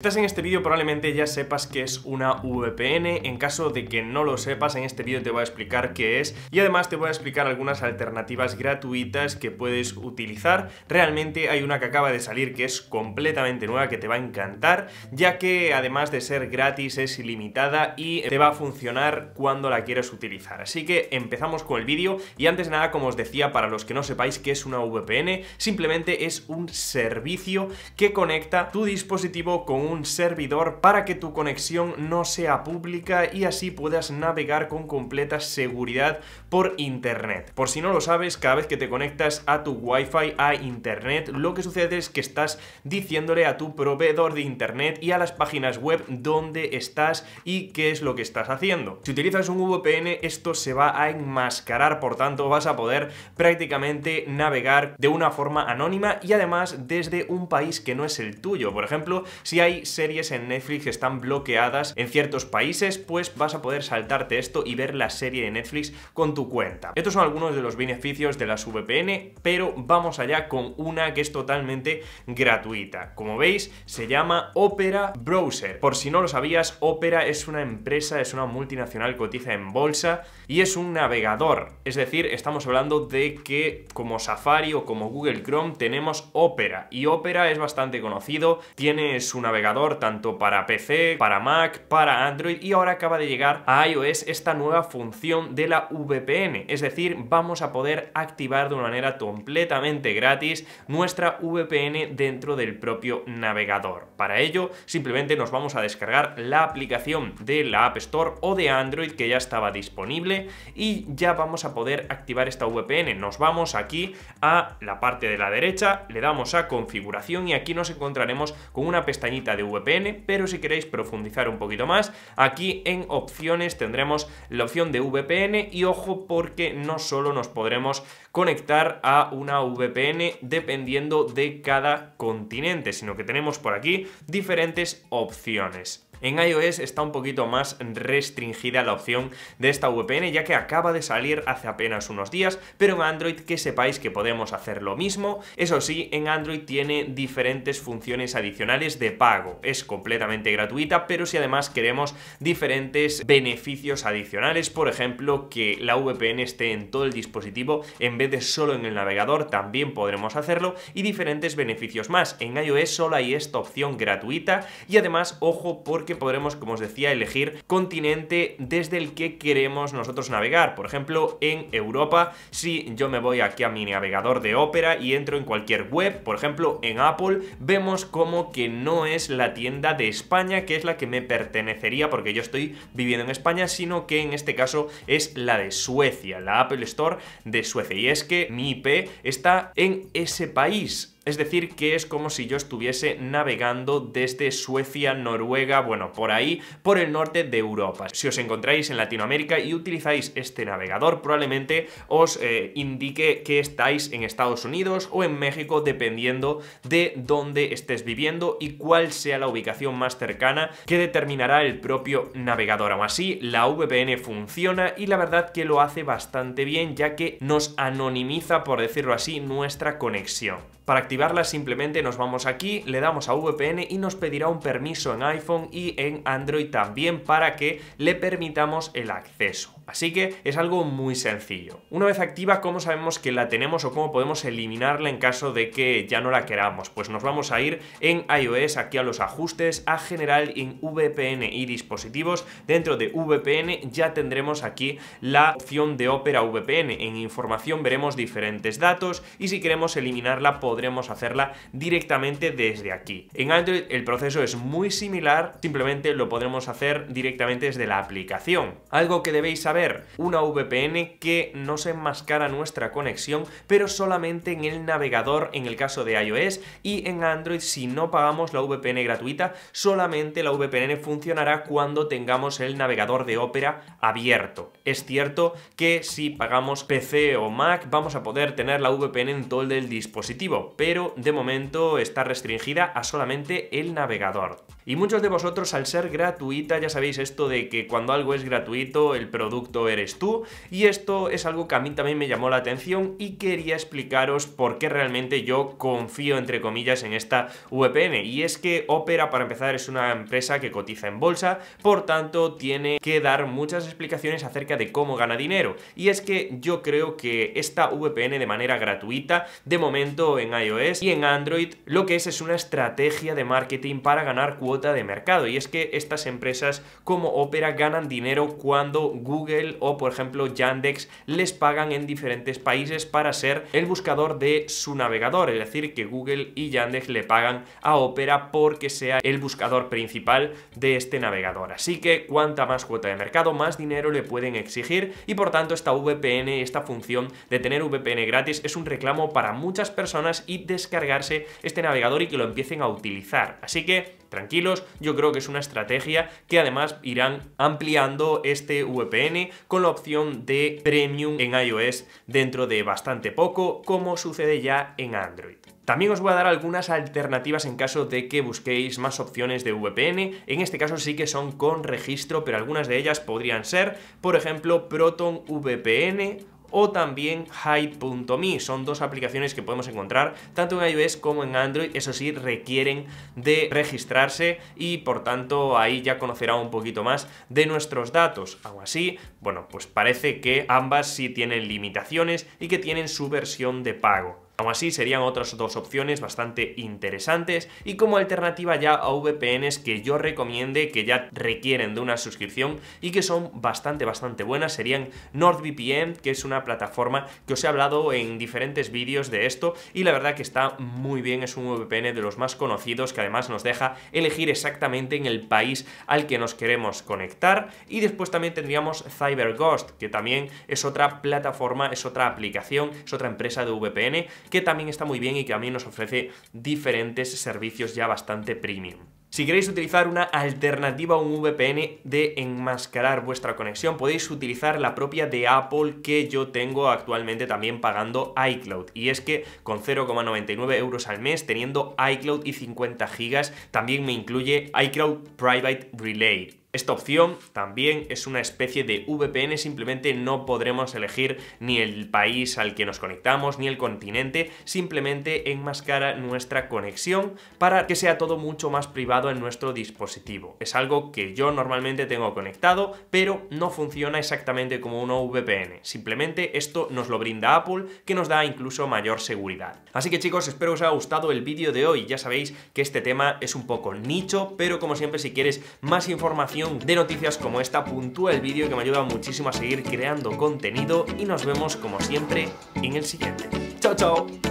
Estás en este vídeo probablemente ya sepas que es una VPN, en caso de que no lo sepas en este vídeo te voy a explicar qué es y además te voy a explicar algunas alternativas gratuitas que puedes utilizar. Realmente hay una que acaba de salir que es completamente nueva que te va a encantar ya que además de ser gratis es ilimitada y te va a funcionar cuando la quieras utilizar. Así que empezamos con el vídeo y antes de nada como os decía para los que no sepáis qué es una VPN simplemente es un servicio que conecta tu dispositivo con un un servidor para que tu conexión no sea pública y así puedas navegar con completa seguridad por internet. Por si no lo sabes, cada vez que te conectas a tu wifi a internet, lo que sucede es que estás diciéndole a tu proveedor de internet y a las páginas web dónde estás y qué es lo que estás haciendo. Si utilizas un VPN, esto se va a enmascarar, por tanto vas a poder prácticamente navegar de una forma anónima y además desde un país que no es el tuyo. Por ejemplo, si hay series en Netflix que están bloqueadas en ciertos países, pues vas a poder saltarte esto y ver la serie de Netflix con tu cuenta. Estos son algunos de los beneficios de las VPN, pero vamos allá con una que es totalmente gratuita. Como veis, se llama Opera Browser. Por si no lo sabías, Opera es una empresa, es una multinacional cotiza en bolsa y es un navegador. Es decir, estamos hablando de que como Safari o como Google Chrome tenemos Opera y Opera es bastante conocido, tiene su navegador tanto para PC, para Mac, para Android y ahora acaba de llegar a iOS esta nueva función de la VPN, es decir, vamos a poder activar de una manera completamente gratis nuestra VPN dentro del propio navegador. Para ello, simplemente nos vamos a descargar la aplicación de la App Store o de Android que ya estaba disponible y ya vamos a poder activar esta VPN. Nos vamos aquí a la parte de la derecha, le damos a configuración y aquí nos encontraremos con una pestañita de VPN, pero si queréis profundizar un poquito más, aquí en opciones tendremos la opción de VPN y ojo porque no solo nos podremos conectar a una VPN dependiendo de cada continente, sino que tenemos por aquí diferentes opciones. En iOS está un poquito más restringida la opción de esta VPN ya que acaba de salir hace apenas unos días, pero en Android que sepáis que podemos hacer lo mismo. Eso sí, en Android tiene diferentes funciones adicionales de pago. Es completamente gratuita, pero si además queremos diferentes beneficios adicionales, por ejemplo, que la VPN esté en todo el dispositivo en vez de solo en el navegador, también podremos hacerlo y diferentes beneficios más. En iOS solo hay esta opción gratuita y además, ojo, porque que podremos, como os decía, elegir continente desde el que queremos nosotros navegar. Por ejemplo, en Europa, si yo me voy aquí a mi navegador de ópera y entro en cualquier web, por ejemplo, en Apple, vemos como que no es la tienda de España, que es la que me pertenecería porque yo estoy viviendo en España, sino que en este caso es la de Suecia, la Apple Store de Suecia. Y es que mi IP está en ese país. Es decir, que es como si yo estuviese navegando desde Suecia, Noruega, bueno, por ahí, por el norte de Europa. Si os encontráis en Latinoamérica y utilizáis este navegador, probablemente os eh, indique que estáis en Estados Unidos o en México, dependiendo de dónde estés viviendo y cuál sea la ubicación más cercana que determinará el propio navegador. Aún así, la VPN funciona y la verdad que lo hace bastante bien, ya que nos anonimiza, por decirlo así, nuestra conexión activarla simplemente nos vamos aquí, le damos a VPN y nos pedirá un permiso en iPhone y en Android también para que le permitamos el acceso. Así que es algo muy sencillo. Una vez activa, ¿cómo sabemos que la tenemos o cómo podemos eliminarla en caso de que ya no la queramos? Pues nos vamos a ir en iOS, aquí a los ajustes, a general en VPN y dispositivos. Dentro de VPN ya tendremos aquí la opción de Opera VPN. En información veremos diferentes datos y si queremos eliminarla podremos hacerla directamente desde aquí. En Android el proceso es muy similar, simplemente lo podremos hacer directamente desde la aplicación. Algo que debéis saber, una VPN que no se enmascara nuestra conexión, pero solamente en el navegador en el caso de iOS y en Android si no pagamos la VPN gratuita, solamente la VPN funcionará cuando tengamos el navegador de Opera abierto. Es cierto que si pagamos PC o Mac vamos a poder tener la VPN en todo el dispositivo, pero pero de momento está restringida a solamente el navegador. Y muchos de vosotros, al ser gratuita, ya sabéis esto de que cuando algo es gratuito, el producto eres tú. Y esto es algo que a mí también me llamó la atención y quería explicaros por qué realmente yo confío, entre comillas, en esta VPN. Y es que Opera, para empezar, es una empresa que cotiza en bolsa, por tanto, tiene que dar muchas explicaciones acerca de cómo gana dinero. Y es que yo creo que esta VPN de manera gratuita, de momento en iOS y en Android, lo que es es una estrategia de marketing para ganar cuotas de mercado. Y es que estas empresas como Opera ganan dinero cuando Google o por ejemplo Yandex les pagan en diferentes países para ser el buscador de su navegador. Es decir, que Google y Yandex le pagan a Opera porque sea el buscador principal de este navegador. Así que cuanta más cuota de mercado, más dinero le pueden exigir y por tanto esta VPN, esta función de tener VPN gratis es un reclamo para muchas personas y descargarse este navegador y que lo empiecen a utilizar. Así que tranquilos, yo creo que es una estrategia que además irán ampliando este VPN con la opción de Premium en iOS dentro de bastante poco, como sucede ya en Android. También os voy a dar algunas alternativas en caso de que busquéis más opciones de VPN. En este caso sí que son con registro, pero algunas de ellas podrían ser, por ejemplo, Proton VPN o también Hide.me. Son dos aplicaciones que podemos encontrar tanto en iOS como en Android. Eso sí, requieren de registrarse y por tanto ahí ya conocerá un poquito más de nuestros datos. Aún así, bueno, pues parece que ambas sí tienen limitaciones y que tienen su versión de pago. Aún así, serían otras dos opciones bastante interesantes y como alternativa ya a VPNs que yo recomiende que ya requieren de una suscripción y que son bastante, bastante buenas serían NordVPN, que es una plataforma que os he hablado en diferentes vídeos de esto y la verdad que está muy bien, es un VPN de los más conocidos que además nos deja elegir exactamente en el país al que nos queremos conectar y después también tendríamos CyberGhost, que también es otra plataforma, es otra aplicación, es otra empresa de VPN que también está muy bien y que a mí nos ofrece diferentes servicios ya bastante premium. Si queréis utilizar una alternativa a un VPN de enmascarar vuestra conexión, podéis utilizar la propia de Apple que yo tengo actualmente también pagando iCloud. Y es que con 0,99 euros al mes, teniendo iCloud y 50 gigas, también me incluye iCloud Private Relay. Esta opción también es una especie de VPN, simplemente no podremos elegir ni el país al que nos conectamos ni el continente, simplemente enmascara nuestra conexión para que sea todo mucho más privado en nuestro dispositivo. Es algo que yo normalmente tengo conectado, pero no funciona exactamente como un VPN. Simplemente esto nos lo brinda Apple, que nos da incluso mayor seguridad. Así que chicos, espero que os haya gustado el vídeo de hoy. Ya sabéis que este tema es un poco nicho, pero como siempre si quieres más información de noticias como esta, puntúa el vídeo que me ayuda muchísimo a seguir creando contenido y nos vemos como siempre en el siguiente. ¡Chao, chao!